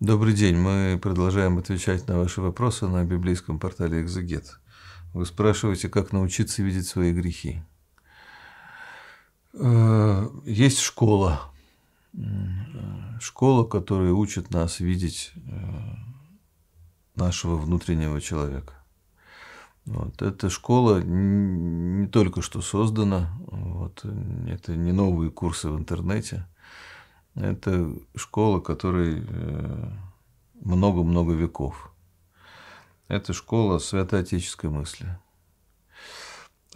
Добрый день. Мы продолжаем отвечать на ваши вопросы на библейском портале «Экзегет». Вы спрашиваете, как научиться видеть свои грехи. Э, есть школа. Школа, которая учит нас видеть э, нашего внутреннего человека. Вот. Эта школа не только что создана, вот. это не новые курсы в интернете – это школа, которой э, много-много веков. Это школа святоотеческой мысли.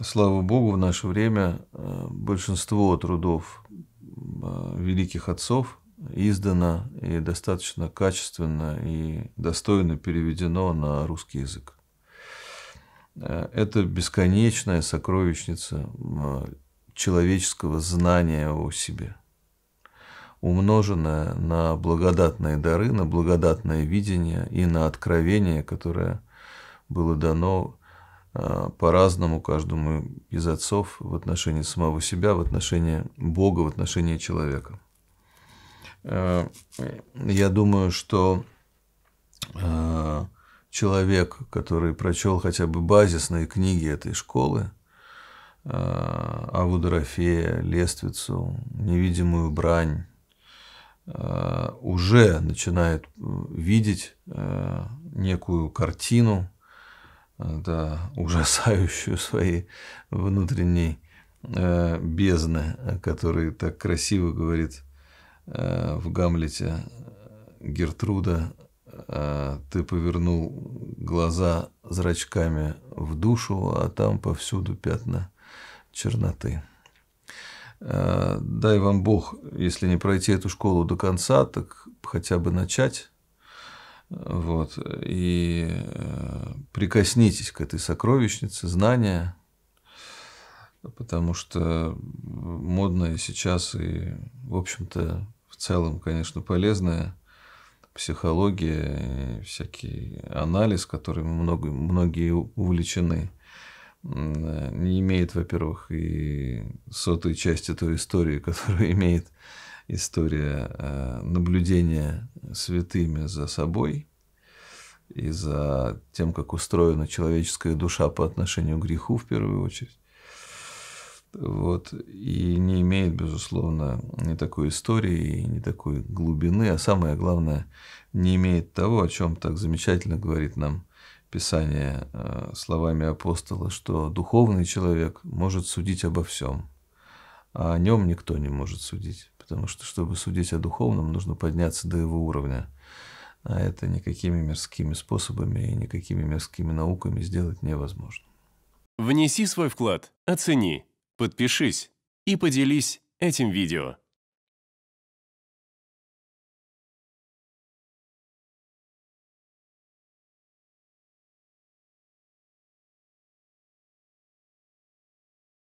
Слава Богу, в наше время э, большинство трудов э, великих отцов издано и достаточно качественно и достойно переведено на русский язык. Это бесконечная сокровищница человеческого знания о себе – умноженное на благодатные дары, на благодатное видение и на откровение, которое было дано а, по-разному каждому из отцов в отношении самого себя, в отношении Бога, в отношении человека. А, я думаю, что а, человек, который прочел хотя бы базисные книги этой школы, Авудорофея, Лествицу, Невидимую брань, Э, уже начинает э, видеть э, некую картину, да, ужасающую своей внутренней бездны, который так красиво говорит в Гамлете Гертруда, ты повернул глаза зрачками в душу, а там повсюду пятна черноты. Э, дай вам Бог, если не пройти эту школу до конца, так хотя бы начать. Вот. И э, прикоснитесь к этой сокровищнице знания, потому что модное сейчас и, в общем-то, в целом, конечно, полезное психология, всякий анализ, которым много, многие увлечены – не имеет, во-первых, и сотую часть той истории, которую имеет история э, наблюдения святыми за собой и за тем, как устроена человеческая душа по отношению к греху в первую очередь. Вот. И не имеет, безусловно, ни такой истории, ни такой глубины, а самое главное, не имеет того, о чем так замечательно говорит нам Писание э, словами апостола, что духовный человек может судить обо всем, а о нем никто не может судить, потому что, чтобы судить о духовном, нужно подняться до его уровня. А это никакими мирскими способами и никакими мирскими науками сделать невозможно. Внеси свой вклад, оцени, подпишись и поделись этим видео.